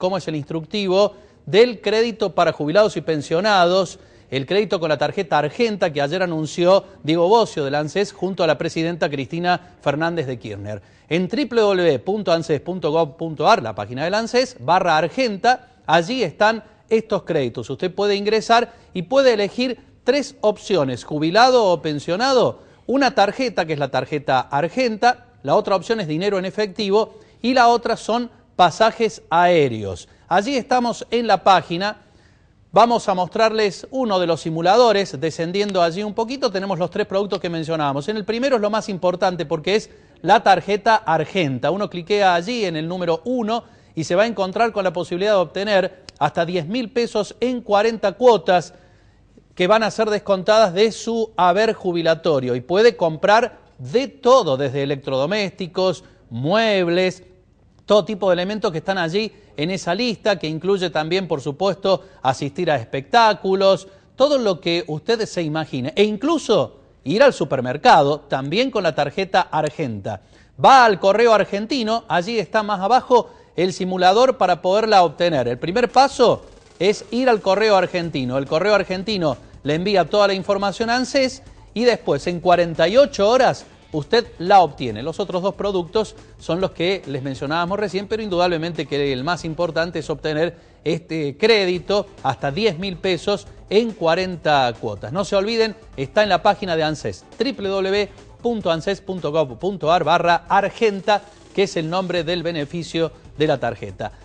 ¿Cómo es el instructivo del crédito para jubilados y pensionados, el crédito con la tarjeta Argenta que ayer anunció Diego Bocio del ANSES junto a la presidenta Cristina Fernández de Kirchner. En www.anses.gov.ar, la página del ANSES, barra Argenta, allí están estos créditos. Usted puede ingresar y puede elegir tres opciones, jubilado o pensionado, una tarjeta que es la tarjeta Argenta, la otra opción es dinero en efectivo y la otra son pasajes aéreos. Allí estamos en la página. Vamos a mostrarles uno de los simuladores, descendiendo allí un poquito, tenemos los tres productos que mencionábamos. En el primero es lo más importante porque es la tarjeta Argenta. Uno cliquea allí en el número 1 y se va a encontrar con la posibilidad de obtener hasta 10 mil pesos en 40 cuotas que van a ser descontadas de su haber jubilatorio y puede comprar de todo, desde electrodomésticos, muebles, todo tipo de elementos que están allí en esa lista, que incluye también, por supuesto, asistir a espectáculos, todo lo que ustedes se imaginen, e incluso ir al supermercado también con la tarjeta Argenta. Va al correo argentino, allí está más abajo el simulador para poderla obtener. El primer paso es ir al correo argentino. El correo argentino le envía toda la información a ANSES y después en 48 horas usted la obtiene. Los otros dos productos son los que les mencionábamos recién, pero indudablemente que el más importante es obtener este crédito hasta 10 mil pesos en 40 cuotas. No se olviden, está en la página de ANSES, www.anses.gov.ar barra Argenta, que es el nombre del beneficio de la tarjeta.